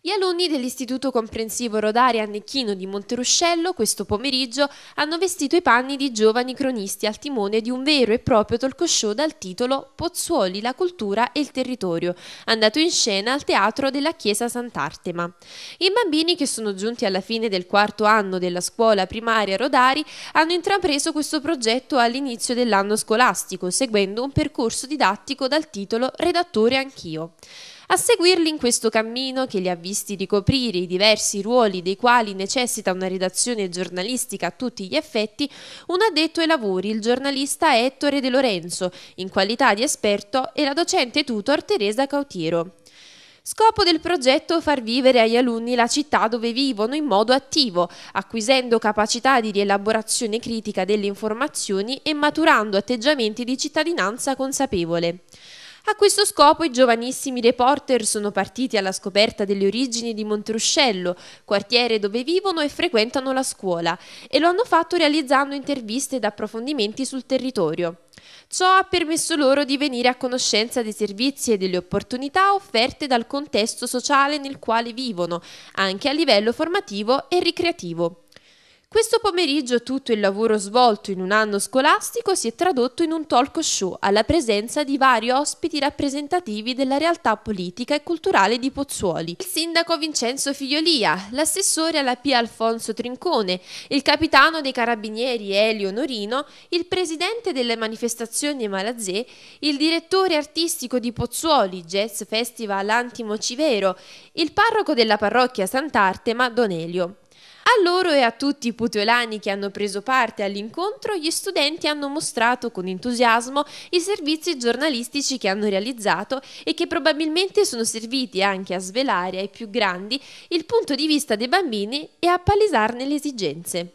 Gli alunni dell'Istituto Comprensivo Rodari Annecchino di Monteruscello questo pomeriggio hanno vestito i panni di giovani cronisti al timone di un vero e proprio talk show dal titolo Pozzuoli, la cultura e il territorio, andato in scena al teatro della Chiesa Sant'Artema. I bambini che sono giunti alla fine del quarto anno della scuola primaria Rodari hanno intrapreso questo progetto all'inizio dell'anno scolastico, seguendo un percorso didattico dal titolo Redattore Anch'io a seguirli in questo cammino che li ha visti ricoprire i diversi ruoli dei quali necessita una redazione giornalistica a tutti gli effetti, un addetto ai lavori, il giornalista Ettore De Lorenzo, in qualità di esperto, e la docente tutor Teresa Cautiero. Scopo del progetto far vivere agli alunni la città dove vivono in modo attivo, acquisendo capacità di rielaborazione critica delle informazioni e maturando atteggiamenti di cittadinanza consapevole. A questo scopo i giovanissimi reporter sono partiti alla scoperta delle origini di Montruscello, quartiere dove vivono e frequentano la scuola, e lo hanno fatto realizzando interviste ed approfondimenti sul territorio. Ciò ha permesso loro di venire a conoscenza dei servizi e delle opportunità offerte dal contesto sociale nel quale vivono, anche a livello formativo e ricreativo. Questo pomeriggio tutto il lavoro svolto in un anno scolastico si è tradotto in un talk show alla presenza di vari ospiti rappresentativi della realtà politica e culturale di Pozzuoli. Il sindaco Vincenzo Figliolia, l'assessore alla P. Alfonso Trincone, il capitano dei carabinieri Elio Norino, il presidente delle manifestazioni Malazè, il direttore artistico di Pozzuoli Jazz Festival Antimo Civero, il parroco della parrocchia Sant'Artema Elio. A loro e a tutti i puteolani che hanno preso parte all'incontro, gli studenti hanno mostrato con entusiasmo i servizi giornalistici che hanno realizzato e che probabilmente sono serviti anche a svelare ai più grandi il punto di vista dei bambini e a palesarne le esigenze.